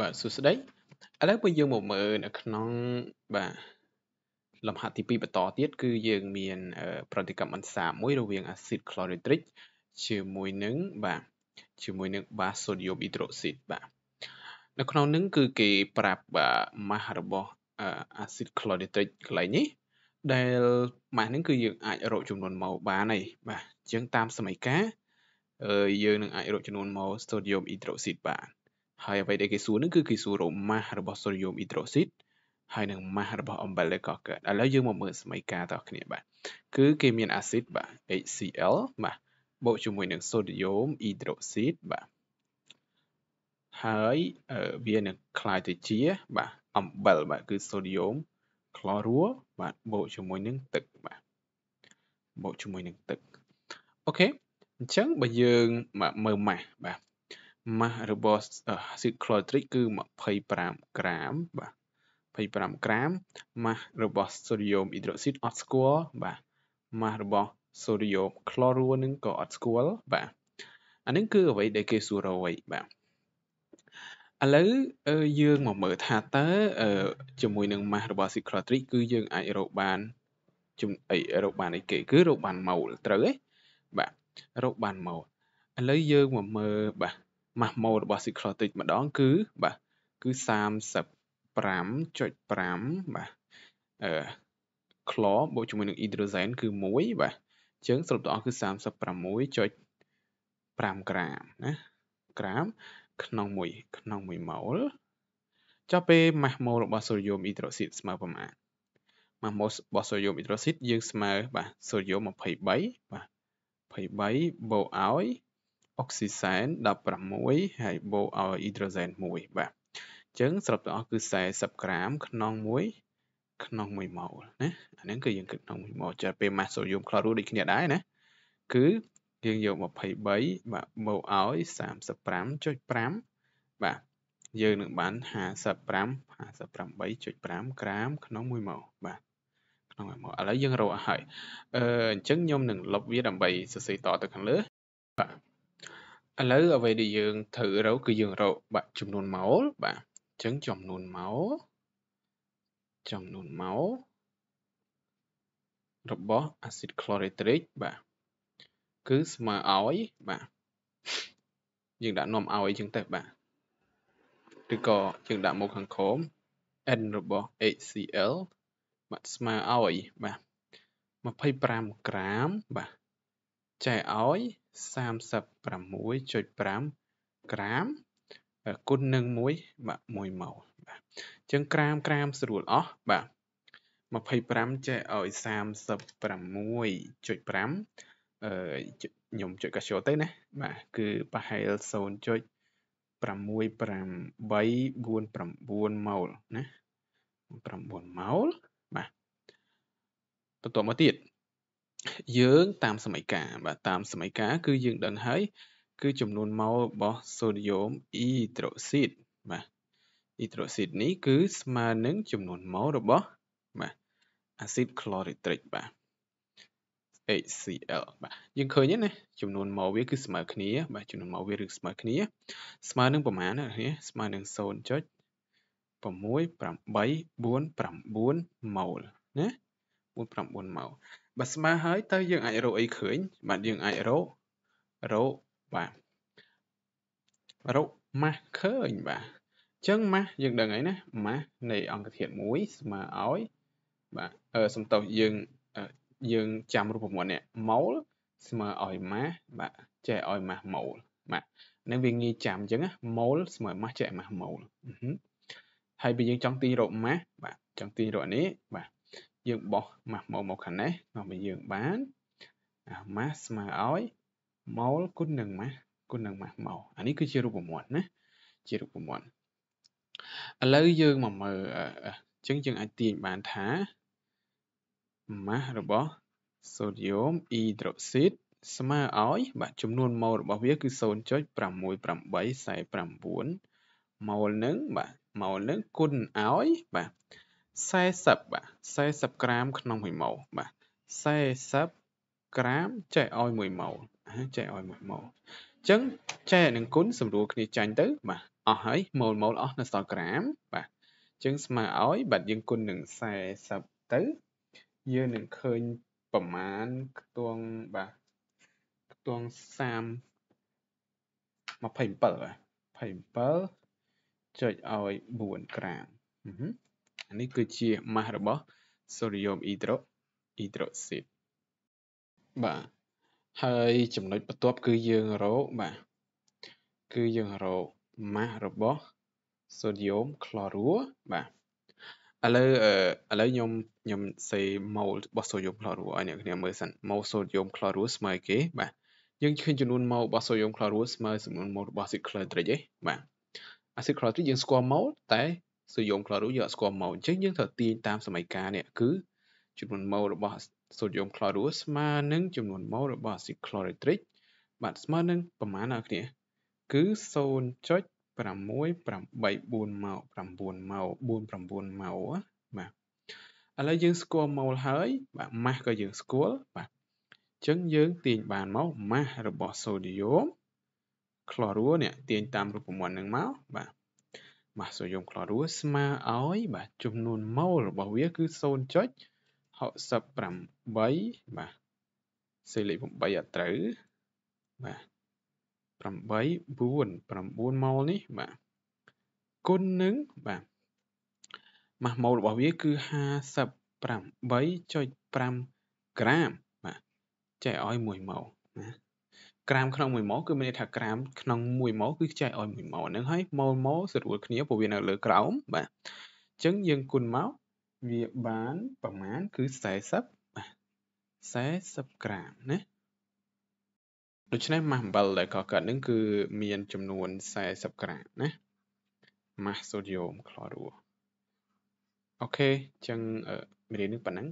បាទសួស្តីឥឡូវពេលយើងមកមើលនៅក្នុងបាទលំហាត់ទី2បន្តទៀត គឺយើងមាន ប្រតិកម្មអន្សាមួយរវាងអាស៊ីត chlorhydric ជាមួយនឹង បាទជាមួយនឹង base sodium hydroxide បាទនៅក្នុងនឹងគឺគេប្រាប់បាទ mass របស់អាស៊ីត chlorhydric កន្លែងនេះ ដែល mass ហ្នឹងគឺយើងអាចរកចំនួនម៉ូលបានហើយបាទជាងតាមសមីការយើងនឹងអាចរកចំនួនម៉ូល sodium hydroxide បានហើយអ្វីដែលគេសួរនឹងគឺគេសួររម៉ាស់របស់សូដ្យូមអ៊ីដ្រូស៊ីតហើយនឹងម៉ាស់របស់អំបិលដែលកកើតឥឡូវយើងមកមើលសមីការតគ្នាបាទគឺគេមានអាស៊ីតបាទ HCl បាទបូកជាមួយនឹងសូដ្យូមអ៊ីដ្រូស៊ីតបាទហើយវានឹងคล้ายទៅជា បាទអំបិលបាទគឺសូដ្យូមក្លរូបាទបូកជាមួយនឹងទឹកបាទបូកជាមួយនឹងទឹកអូខេអញ្ចឹងបើយើងមើលម៉ាស់បាទម៉ាស់របស់អាស៊ីតក្លូត្រីកគឺ25ក្រាមបាទ25ក្រាមម៉ាស់របស់សូដ្យូមអ៊ីដ្រូស៊ីតអត់ស្គាល់បាទម៉ាស់របស់សូដ្យូមក្លរូនឹងក៏អត់ស្គាល់បាទអានឹងគឺអ្វីដែលគេសួររយបាទឥឡូវយើងមកមើលថាតើជាមួយនឹងម៉ាស់របស់ cyclotric គឺយើងអាចរកបានជំអីរកបានអីគេ គឺរកបានម៉ូលត្រូវទេបាទរកបានម៉ូលឥឡូវយើងមកមើលបាទម៉ាស់ម៉ូលរបស់ cyclotic ម្ដងគឺបាទគឺ35.5បាទអឺ chlor បូកជាមួយនឹង hydrogen គឺ1បាទជើងសរុបទាំងអស់គឺ36.5ក្រាមណាក្រាមក្នុងមួយក្នុងមួយម៉ូលចុះពេលម៉ាស់ម៉ូលរបស់សូដ្យូមអ៊ីដ្រូស៊ីតស្មើប្រមាណម៉ាស់ម៉ូលរបស់សូដ្យូមអ៊ីដ្រូស៊ីត យើងស្មើបាទសូដ្យូម23បាទ23បូកឲ្យអុកស៊ីសែន16ហើយបូកឲ្យអ៊ីដ្រូសែន1បាទអញ្ចឹងសរុបទាំងអស់គឺ40ក្រាមក្នុងមួយក្នុង1ម៉ូលណាអាហ្នឹងគឺយើងគិតក្នុង1ម៉ូលចាពេលម៉ាស់សូដ្យូមក្លរូដូចគ្នាដែរណាគឺយើងយក23បាទបូកឲ្យ35.5បាទយើងនឹងបាន55 58.5ក្រាមក្នុង1ម៉ូលបាទក្នុង1ម៉ូលឥឡូវយើងរកឲ្យហើយអឺអញ្ចឹងខ្ញុំនឹងលុបវាដើម្បីសរសេរតទៅខាងលើឥឡូវអ្វីដែលយើងត្រូវរកគឺយើងរកបាទចំនួនម៉ោលបាទអញ្ចឹងចំនួនម៉ោលចំនួនម៉ោលរបស់អាស៊ីត chlorhydric បាទគឺស្មើឲ្យបាទយើងដាក់នាំឲ្យអញ្ចឹងទៅបាទឬក៏យើងដាក់មកខាងក្រោម n របស់ HCl បាទស្មើឲ្យបាទ25ក្រាមបាទចែកឲ្យ36.5ក្រាមគុណនឹង1បាទ1ម៉ូលបាទអញ្ចឹងក្រាមក្រាមស្រួលអស់បាទ25ចែកឲ្យ36.5អឺខ្ញុំចុចកាសយោទៅណាបាទគឺប្រហែល0.65849ម៉ូលណា9ម៉ោលបាទបន្តមកទៀតយើងតាមសមីការបាទតាមសមីការ គឺយើងដឹងហើយគឺចំនួនម៉ូលរបស់សូដ្យូមអ៊ីដ្រូស៊ីតបាទអ៊ីដ្រូស៊ីតនេះគឺស្មើនឹងចំនួនម៉ូលរបស់បាទអាស៊ីតក្លរីត្រិកបាទ HCl បាទយើងឃើញណាចំនួនម៉ូលវាគឺស្មើគ្នាបាទចំនួនម៉ូលវាឬស្មើគ្នា ស្មើនឹងប្រមាណណាស្មើនឹង0.68449ម៉ូលណា49ម៉ូលបើស្មើហើយតើយើងអាចរកអីឃើញបាទយើងអាចរករកបាទរកម៉ាស់ឃើញបាទអញ្ចឹងម៉ាស់យើងដឹងហើយណាម៉ាស់នៃអង្គធាតុ1ស្មើឲ្យបាទអឺសំទោសយើងយើងចាំរូបមន្តនេះម៉ូល ស្មើឲ្យម៉ាស់បាទចេះឲ្យម៉ាស់ម៉ូលបាទនឹងវាងាយចាំអញ្ចឹងណាម៉ូលស្មើម៉ាស់ចេះម៉ាស់ម៉ូលហើយបើយើងចង់ទាញរកម៉ាស់បាទចង់ទាញរកនេះបាទយើងបោះម៉ាស់ម៉ូលមកខាងនេះនាំឲ្យយើងបានម៉ាស់ស្មើឲ្យម៉ូលគុណនឹងម៉ាស់គុណនឹងម៉ាស់ម៉ូលអានេះគឺជារូបមន្តណាជារូបមន្តឥឡូវយើងមកមើលអញ្ចឹងយើងអាចទាញបានថាម៉ាស់របស់សូដ្យូមអ៊ីដ្រូស៊ីតស្មើឲ្យ បាទចំនួនម៉ូលរបស់វាគឺ0.68849ម៉ូលនឹងបាទម៉ូលនឹងគុណឲ្យបាទ40បាទ40ក្រាម ក្នុង1ម៉ូលបាទ40ក្រាមចែកឲ្យ1ម៉ូលចែកឲ្យ1ម៉ូលអញ្ចឹងចែកនឹងគុណសម្រួលគ្នាចាញ់ទៅ បាទអស់ហើយម៉ូលម៉ូលអស់នៅសល់ក្រាម បាទអញ្ចឹងស្មើឲ្យ បាទយើងគុណនឹង40ទៅយើងនឹងឃើញប្រមាណខ្ទង់បាទខ្ទង់30 27បាទ27ចុចឲ្យ4ក្រាមអឺនេះគឺជាម៉ាស់របស់សូដ្យូមអ៊ីដ្រូអ៊ីដ្រូស៊ីតបាទហើយចំណុចបន្ទាប់ គឺយើងរកបាទគឺយើងរកម៉ាស់របស់សូដ្យូមក្លរូបាទឥឡូវឥឡូវខ្ញុំខ្ញុំសេម៉ូលរបស់សូដ្យូមក្លរូឲ្យអ្នកគ្នាមើលសិនម៉ូលសូដ្យូមក្លរូស្មើគេបាទយើងឃើញចំនួនម៉ូលរបស់សូដ្យូមក្លរូស្មើចំនួនម៉ូលរបស់អាស៊ីក្លូទ្រិចឯងបាទអាស៊ីក្លូទ្រិចយើងស្គាល់ម៉ូលតែសូដ្យូមក្លរូយើងអត់ស្គាល់ម៉ូលអញ្ចឹងយើងត្រូវទាញតាមសមីការនេះគឺចំនួនម៉ូលរបស់សូដ្យូមក្លរូស្មើនឹងចំនួនម៉ូលរបស់អាស៊ីក្លរីត្រិកបាទស្មើនឹងប្រមាណអ្នកគ្នាគឺ0.684ម៉ោ9ម៉ោ49ម៉ោបាទឥឡូវយើង ស្គាល់ម៉ូលហើយបាទម៉ាស់ក៏យើងស្គាល់បាទអញ្ចឹងយើងទាញបានមកម៉ាស់របស់សូដ្យូមក្លរូនេះទាញតាមរូបមន្តនឹងមកបាទបាទសូយូមក្លរួស្មើឲ្យបាទចំនួនម៉ូលរបស់វាគឺ0.68បាទសេលេខ8អត់ត្រូវបាទ8 4 9ម៉ូលនេះបាទគុណនឹងបាទម៉ាស់ម៉ូលរបស់វាគឺ58.5ក្រាមបាទចែកឲ្យ1ម៉ូលណាក្រាមក្នុងមួយម៉ូលគឺមានន័យថាក្រាមក្នុងមួយម៉ូលគឺខ្ចីឲ្យមួយម៉ូលហ្នឹងហើយម៉ូលម៉ូលស្រួលគ្នាព្រោះវានៅលើក្រោមបាទអញ្ចឹងយើងគុណមកវាបានប្រមាណគឺ40បាទ40ក្រាមណាដូច្នេះម៉ាស់អំបិលដែលកកើតនឹង គឺ មានចំនួន40ក្រាមណាម៉ាស់សូដ្យូមក្លរੂអូខេអញ្ចឹងមេរៀននេះប៉ុណ្ណឹង